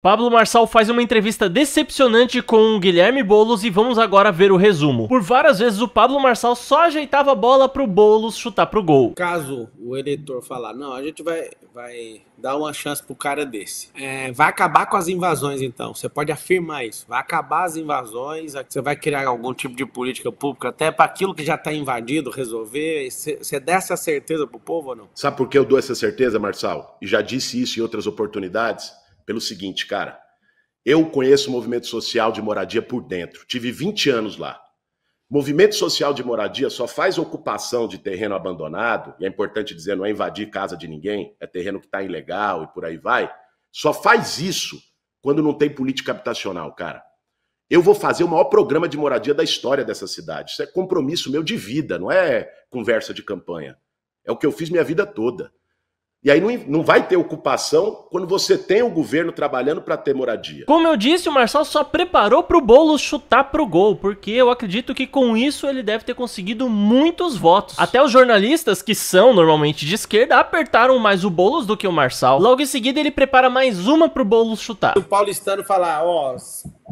Pablo Marçal faz uma entrevista decepcionante com o Guilherme Bolos e vamos agora ver o resumo. Por várias vezes o Pablo Marçal só ajeitava a bola pro Bolos chutar pro gol. Caso o eleitor falar, não, a gente vai, vai dar uma chance pro cara desse. É, vai acabar com as invasões então, você pode afirmar isso. Vai acabar as invasões, você vai criar algum tipo de política pública até para aquilo que já está invadido resolver. Você dá essa certeza pro povo ou não? Sabe por que eu dou essa certeza, Marçal? E já disse isso em outras oportunidades pelo seguinte, cara. Eu conheço o movimento social de moradia por dentro. Tive 20 anos lá. Movimento social de moradia só faz ocupação de terreno abandonado, e é importante dizer, não é invadir casa de ninguém, é terreno que está ilegal e por aí vai. Só faz isso quando não tem política habitacional, cara. Eu vou fazer o maior programa de moradia da história dessa cidade. Isso é compromisso meu de vida, não é conversa de campanha. É o que eu fiz minha vida toda. E aí não, não vai ter ocupação quando você tem o governo trabalhando para ter moradia. Como eu disse, o Marçal só preparou para o bolo chutar para o gol, porque eu acredito que com isso ele deve ter conseguido muitos votos. Até os jornalistas, que são normalmente de esquerda, apertaram mais o Boulos do que o Marçal. Logo em seguida ele prepara mais uma para o Boulos chutar. O paulistano falar, ó, oh,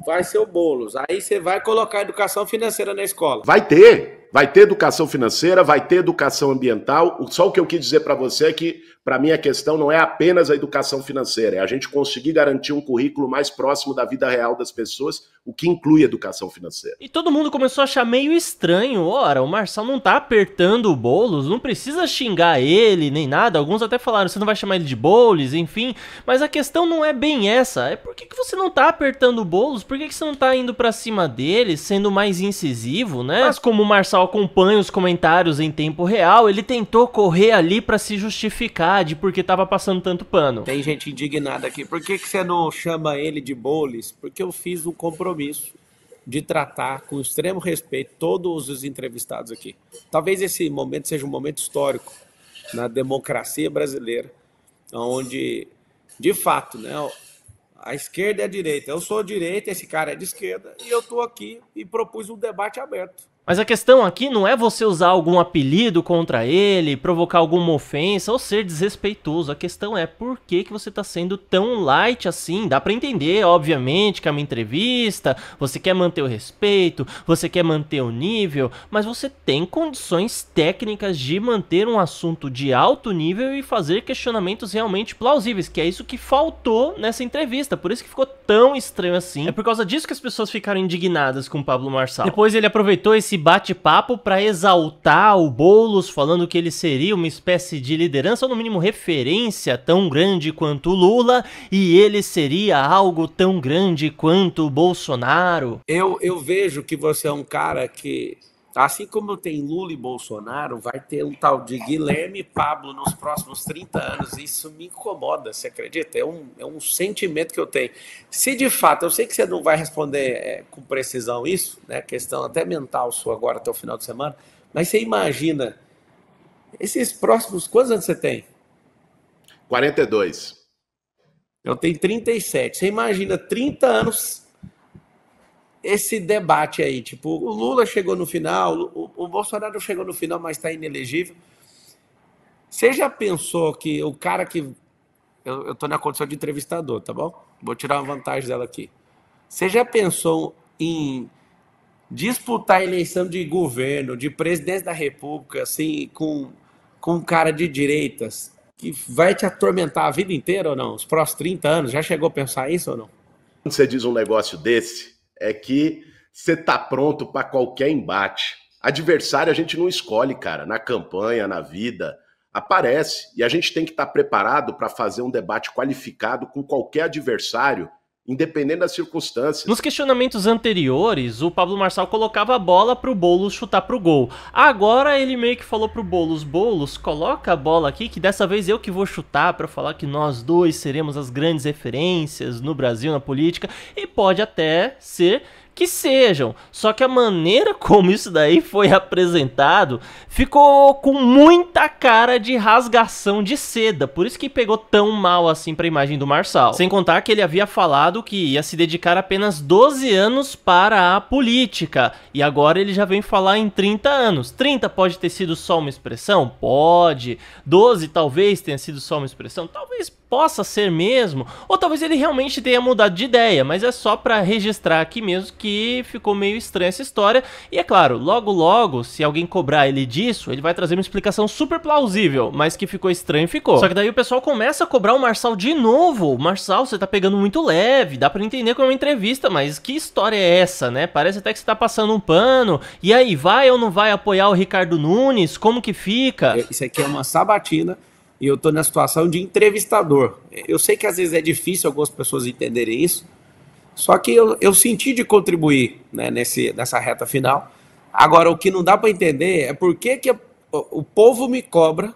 vai ser o Boulos, aí você vai colocar educação financeira na escola. Vai ter, vai ter educação financeira, vai ter educação ambiental. Só o que eu quis dizer para você é que, para mim, a questão não é apenas a educação financeira, é a gente conseguir garantir um currículo mais próximo da vida real das pessoas o que inclui educação financeira. E todo mundo começou a achar meio estranho. Ora, o Marçal não tá apertando o Boulos, não precisa xingar ele nem nada. Alguns até falaram, você não vai chamar ele de Boulos, enfim. Mas a questão não é bem essa. É por que, que você não tá apertando o Boulos? Por que, que você não tá indo para cima dele, sendo mais incisivo, né? Mas como o Marçal acompanha os comentários em tempo real, ele tentou correr ali para se justificar de por que tava passando tanto pano. Tem gente indignada aqui. Por que, que você não chama ele de Boulos? Porque eu fiz um compromisso compromisso de tratar com extremo respeito todos os entrevistados aqui. Talvez esse momento seja um momento histórico na democracia brasileira, onde, de fato, né, a esquerda e é a direita. Eu sou direita, esse cara é de esquerda, e eu estou aqui e propus um debate aberto. Mas a questão aqui não é você usar algum apelido contra ele, provocar alguma ofensa ou ser desrespeitoso. A questão é por que, que você está sendo tão light assim. Dá para entender, obviamente, que é uma entrevista, você quer manter o respeito, você quer manter o nível, mas você tem condições técnicas de manter um assunto de alto nível e fazer questionamentos realmente plausíveis, que é isso que faltou nessa entrevista. Por isso que ficou tão estranho assim. É por causa disso que as pessoas ficaram indignadas com o Pablo Marçal. Depois ele aproveitou esse esse bate-papo para exaltar o Boulos, falando que ele seria uma espécie de liderança, ou no mínimo referência tão grande quanto Lula, e ele seria algo tão grande quanto Bolsonaro? Eu, eu vejo que você é um cara que Assim como tem Lula e Bolsonaro, vai ter um tal de Guilherme e Pablo nos próximos 30 anos. Isso me incomoda, você acredita? É um, é um sentimento que eu tenho. Se de fato, eu sei que você não vai responder é, com precisão isso, né? Questão até mental sua agora até o final de semana, mas você imagina esses próximos. Quantos anos você tem? 42. Eu tenho 37. Você imagina 30 anos esse debate aí. Tipo, o Lula chegou no final, o, o Bolsonaro chegou no final, mas está inelegível. Você já pensou que o cara que. Eu estou na condição de entrevistador, tá bom? Vou tirar uma vantagem dela aqui. Você já pensou em disputar a eleição de governo, de presidente da república, assim, com, com um cara de direitas, que vai te atormentar a vida inteira ou não? Os próximos 30 anos, já chegou a pensar isso ou não? Quando você diz um negócio desse, é que você tá pronto para qualquer embate. Adversário a gente não escolhe, cara, na campanha, na vida, aparece e a gente tem que estar tá preparado para fazer um debate qualificado com qualquer adversário independente das circunstâncias. Nos questionamentos anteriores, o Pablo Marçal colocava a bola pro Boulos chutar pro gol. Agora ele meio que falou pro Boulos, Boulos, coloca a bola aqui que dessa vez eu que vou chutar para falar que nós dois seremos as grandes referências no Brasil na política e pode até ser que sejam. Só que a maneira como isso daí foi apresentado ficou com muita cara de rasgação de seda. Por isso que pegou tão mal assim pra imagem do Marçal. Sem contar que ele havia falado que ia se dedicar apenas 12 anos para a política. E agora ele já vem falar em 30 anos. 30 pode ter sido só uma expressão? Pode. 12 talvez tenha sido só uma expressão? Talvez possa ser mesmo, ou talvez ele realmente tenha mudado de ideia, mas é só para registrar aqui mesmo que ficou meio estranha essa história. E é claro, logo logo, se alguém cobrar ele disso, ele vai trazer uma explicação super plausível, mas que ficou estranho ficou. Só que daí o pessoal começa a cobrar o Marçal de novo. Marçal, você tá pegando muito leve, dá para entender como é uma entrevista, mas que história é essa, né? Parece até que você tá passando um pano. E aí, vai ou não vai apoiar o Ricardo Nunes? Como que fica? É, isso aqui é uma sabatina e eu estou na situação de entrevistador. Eu sei que às vezes é difícil algumas pessoas entenderem isso, só que eu, eu senti de contribuir né, nesse, nessa reta final. Agora, o que não dá para entender é por que, que o, o povo me cobra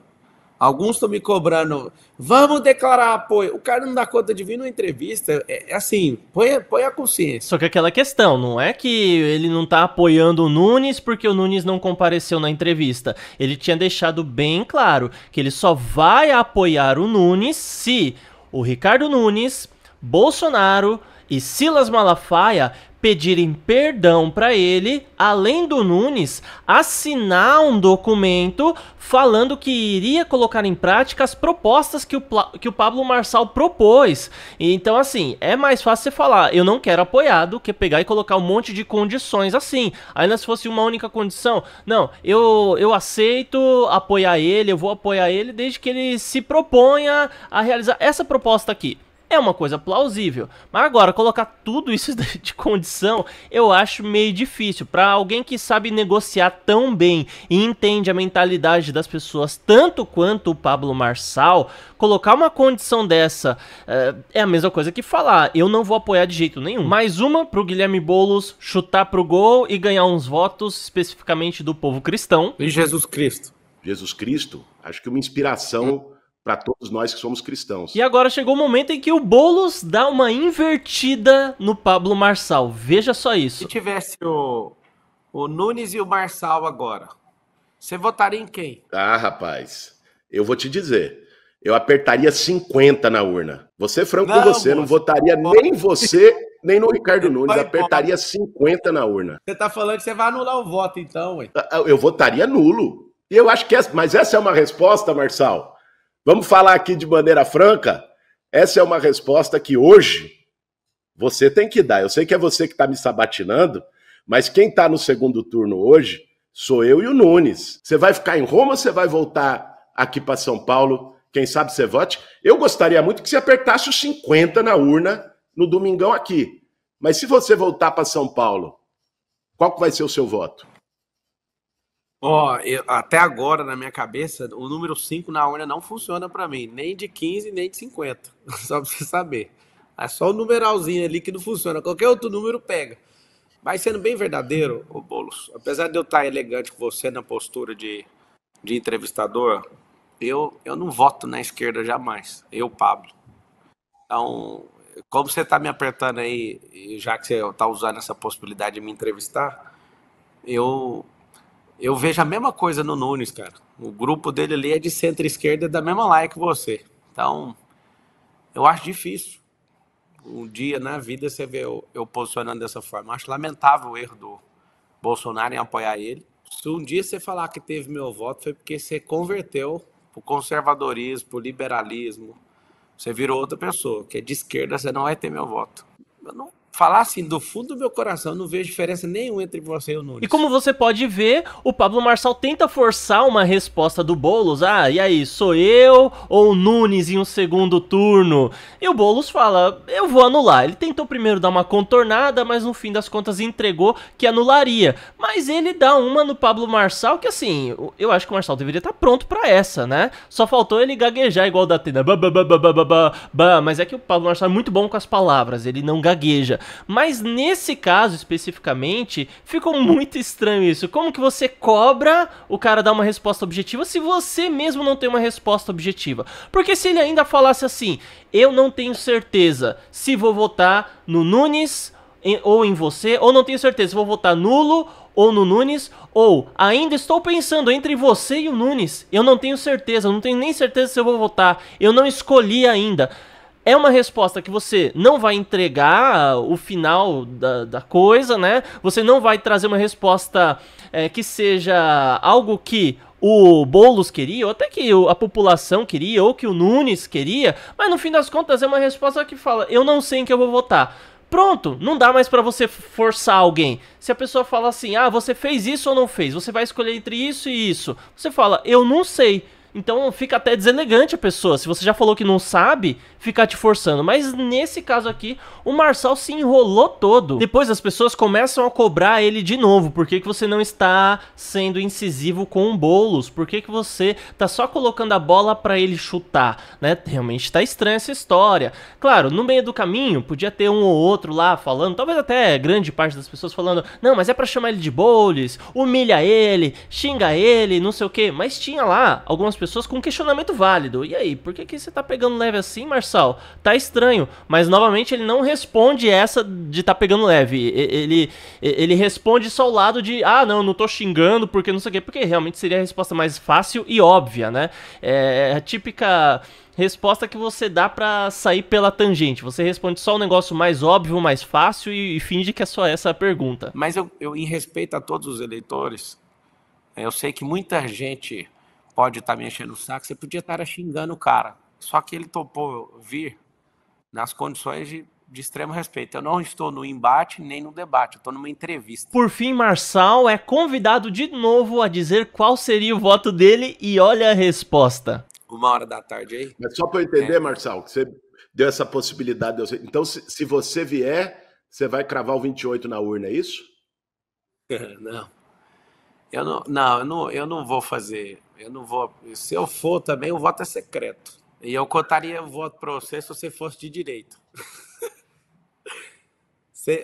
Alguns estão me cobrando, vamos declarar apoio. O cara não dá conta de vir numa entrevista. É, é assim, põe, põe a consciência. Só que é aquela questão, não é que ele não está apoiando o Nunes porque o Nunes não compareceu na entrevista. Ele tinha deixado bem claro que ele só vai apoiar o Nunes se o Ricardo Nunes, Bolsonaro e Silas Malafaia pedirem perdão para ele, além do Nunes assinar um documento falando que iria colocar em prática as propostas que o, que o Pablo Marçal propôs. Então, assim, é mais fácil você falar, eu não quero apoiar do que pegar e colocar um monte de condições assim. Ainda se fosse uma única condição, não, eu, eu aceito apoiar ele, eu vou apoiar ele desde que ele se proponha a realizar essa proposta aqui é uma coisa plausível. Mas agora, colocar tudo isso de condição, eu acho meio difícil. Para alguém que sabe negociar tão bem e entende a mentalidade das pessoas tanto quanto o Pablo Marçal, colocar uma condição dessa eh, é a mesma coisa que falar, eu não vou apoiar de jeito nenhum. Mais uma pro Guilherme Boulos chutar pro gol e ganhar uns votos especificamente do povo cristão. E Jesus Cristo. Jesus Cristo, acho que uma inspiração é para todos nós que somos cristãos. E agora chegou o momento em que o Boulos dá uma invertida no Pablo Marçal. Veja só isso. Se tivesse o, o Nunes e o Marçal agora, você votaria em quem? Ah, rapaz, eu vou te dizer. Eu apertaria 50 na urna. Você franco não, com você, moço, não votaria nem você, nem no Ricardo Nunes. Apertaria 50 na urna. Você tá falando que você vai anular o voto, então, ué. Ah, ah, eu votaria nulo. E eu acho que Mas essa é uma resposta, Marçal Vamos falar aqui de maneira franca? Essa é uma resposta que hoje você tem que dar. Eu sei que é você que está me sabatinando, mas quem está no segundo turno hoje sou eu e o Nunes. Você vai ficar em Roma, você vai voltar aqui para São Paulo, quem sabe você vote. Eu gostaria muito que você apertasse os 50 na urna no domingão aqui. Mas se você voltar para São Paulo, qual vai ser o seu voto? Ó, eu- até agora na minha cabeça, o número 5 na urna não funciona pra mim, nem de 15, nem de 50. Só pra você saber. É só o numeralzinho ali que não funciona. Qualquer outro número pega. Mas sendo bem verdadeiro, ô Boulos, apesar de eu estar elegante com você na postura de, de entrevistador, eu, eu não voto na esquerda jamais. Eu, Pablo. Então, como você está me apertando aí, já que você está usando essa possibilidade de me entrevistar, eu eu vejo a mesma coisa no Nunes, cara. O grupo dele ali é de centro-esquerda é da mesma laia que você. Então, eu acho difícil. Um dia na vida você vê eu, eu posicionando dessa forma. Eu acho lamentável o erro do Bolsonaro em apoiar ele. Se um dia você falar que teve meu voto, foi porque você converteu pro conservadorismo, pro liberalismo. Você virou outra pessoa, que é de esquerda, você não vai ter meu voto. Eu não falar assim, do fundo do meu coração, não vejo diferença nenhuma entre você e o Nunes. E como você pode ver, o Pablo Marçal tenta forçar uma resposta do Boulos. Ah, e aí, sou eu ou o Nunes em um segundo turno? E o Boulos fala, eu vou anular. Ele tentou primeiro dar uma contornada, mas no fim das contas entregou que anularia. Mas ele dá uma no Pablo Marçal que assim, eu acho que o Marçal deveria estar pronto para essa, né? Só faltou ele gaguejar igual da Atena. Mas é que o Pablo Marçal é muito bom com as palavras, ele não gagueja. Mas nesse caso especificamente, ficou muito estranho isso. Como que você cobra o cara dar uma resposta objetiva se você mesmo não tem uma resposta objetiva? Porque se ele ainda falasse assim, eu não tenho certeza se vou votar no Nunes em, ou em você, ou não tenho certeza se vou votar nulo ou no Nunes, ou ainda estou pensando entre você e o Nunes. Eu não tenho certeza, não tenho nem certeza se eu vou votar. Eu não escolhi ainda é uma resposta que você não vai entregar ah, o final da, da coisa, né? Você não vai trazer uma resposta é, que seja algo que o Boulos queria, ou até que a população queria, ou que o Nunes queria, mas no fim das contas é uma resposta que fala: eu não sei em que eu vou votar. Pronto, não dá mais para você forçar alguém. Se a pessoa fala assim: "Ah, você fez isso ou não fez? Você vai escolher entre isso e isso". Você fala: "Eu não sei". Então fica até deselegante a pessoa. Se você já falou que não sabe, ficar te forçando. Mas nesse caso aqui, o Marçal se enrolou todo. Depois as pessoas começam a cobrar ele de novo. Por que, que você não está sendo incisivo com o Boulos? Por que, que você tá só colocando a bola para ele chutar? Né? Realmente tá estranha essa história. Claro, no meio do caminho, podia ter um ou outro lá falando, talvez até grande parte das pessoas falando, não, mas é para chamar ele de Boulos, humilha ele, xinga ele, não sei o que. Mas tinha lá algumas pessoas com um questionamento válido. E aí, por que, que você tá pegando leve assim, Marçal? Tá estranho. Mas novamente ele não responde essa de tá pegando leve. Ele, ele responde só o lado de, ah, não, não tô xingando porque não sei o quê. Porque realmente seria a resposta mais fácil e óbvia, né? É, é a típica resposta que você dá para sair pela tangente. Você responde só o um negócio mais óbvio, mais fácil e, e, finge que é só essa a pergunta. Mas eu, eu, em respeito a todos os eleitores, eu sei que muita gente pode estar tá me enchendo o saco, você podia tá estar xingando o cara. Só que ele topou vir nas condições de, de extremo respeito. Eu não estou no embate nem no debate, eu estou numa entrevista. Por fim, Marçal é convidado de novo a dizer qual seria o voto dele e olha a resposta. Uma hora da tarde aí. Mas só para eu entender, é. Marçal, que você deu essa possibilidade. De Então, se, se você vier, você vai cravar o 28 na urna, é isso? não. Eu não, não, eu não, eu não vou fazer. Eu não vou. Se eu for também, o voto é secreto. E eu contaria o voto para você se você fosse de direito.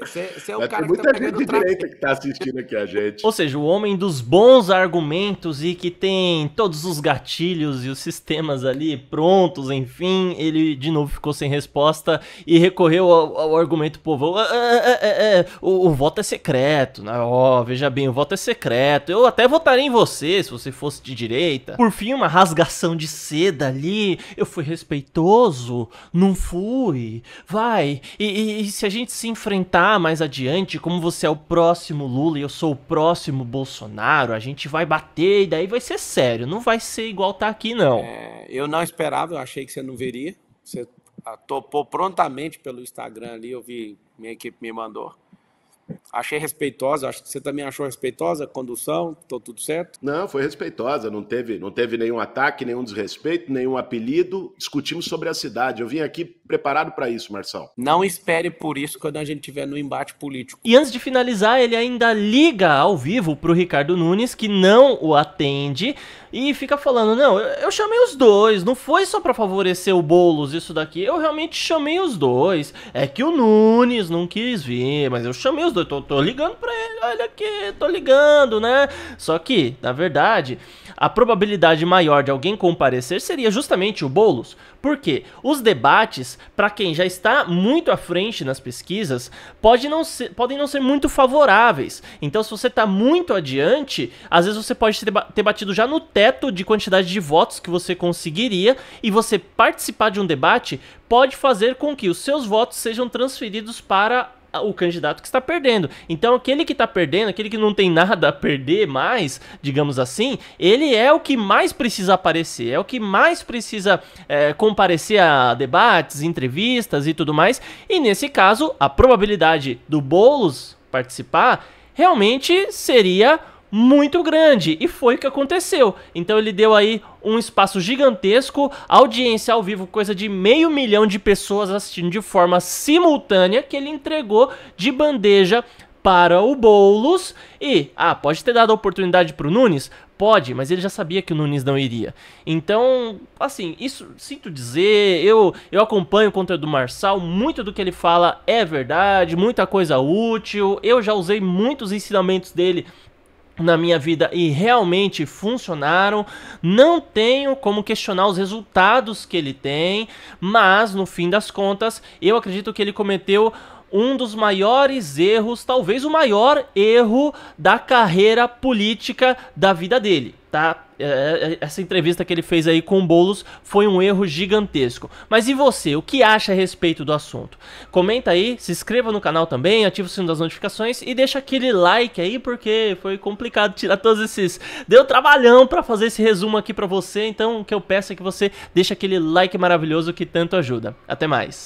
Você é o Mas cara tem muita que tá gente de direita que tá assistindo aqui a gente. Ou seja, o homem dos bons argumentos e que tem todos os gatilhos e os sistemas ali prontos, enfim, ele de novo ficou sem resposta e recorreu ao, ao argumento povo. É, é, é, o, o, voto é secreto, né? Oh, veja bem, o voto é secreto. Eu até votaria em você se você fosse de direita. Por fim, uma rasgação de seda ali. Eu fui respeitoso, não fui. Vai. e, e, e se a gente se enfrentar comentar mais adiante como você é o próximo Lula e eu sou o próximo Bolsonaro, a gente vai bater e daí vai ser sério, não vai ser igual tá aqui não. É, eu não esperava, eu achei que você não veria, você ah, topou prontamente pelo Instagram ali, eu vi, minha equipe me mandou. Achei respeitosa, acho que você também achou respeitosa a condução, tô tudo certo? Não, foi respeitosa, não teve, não teve nenhum ataque, nenhum desrespeito, nenhum apelido. Discutimos sobre a cidade. Eu vim aqui preparado para isso, Marcelo. Não espere por isso quando a gente tiver no embate político. E antes de finalizar, ele ainda liga ao vivo pro Ricardo Nunes, que não o atende, e fica falando: não, eu chamei os dois, não foi só para favorecer o Boulos isso daqui, eu realmente chamei os dois. É que o Nunes não quis vir, mas eu chamei os dois, tô, tô ligando pra ele, olha aqui, tô ligando, né? Só que, na verdade, a probabilidade maior de alguém comparecer seria justamente o Boulos. Por quê? Os debates para quem já está muito à frente nas pesquisas, pode não ser, podem não ser muito favoráveis. Então, se você está muito adiante, às vezes você pode ter batido já no teto de quantidade de votos que você conseguiria, e você participar de um debate pode fazer com que os seus votos sejam transferidos para o candidato que está perdendo. Então, aquele que está perdendo, aquele que não tem nada a perder mais, digamos assim, ele é o que mais precisa aparecer, é o que mais precisa é, comparecer a debates, entrevistas e tudo mais. E nesse caso, a probabilidade do Boulos participar realmente seria muito grande. E foi o que aconteceu. Então ele deu aí um espaço gigantesco, audiência ao vivo, coisa de meio milhão de pessoas assistindo de forma simultânea, que ele entregou de bandeja para o Boulos e, ah, pode ter dado a oportunidade para o Nunes? Pode, mas ele já sabia que o Nunes não iria. Então, assim, isso sinto dizer, eu eu acompanho o conteúdo do Marçal, muito do que ele fala é verdade, muita coisa útil, eu já usei muitos ensinamentos dele na minha vida e realmente funcionaram. Não tenho como questionar os resultados que ele tem, mas no fim das contas, eu acredito que ele cometeu um dos maiores erros, talvez o maior erro da carreira política da vida dele, tá? É, é, é, essa entrevista que ele fez aí com Bolos foi um erro gigantesco. Mas e você, o que acha a respeito do assunto? Comenta aí, se inscreva no canal também, ativa o sino das notificações e deixa aquele like aí porque foi complicado tirar todos esses. Deu trabalhão para fazer esse resumo aqui para você, então o que eu peço é que você deixe aquele like maravilhoso que tanto ajuda. Até mais.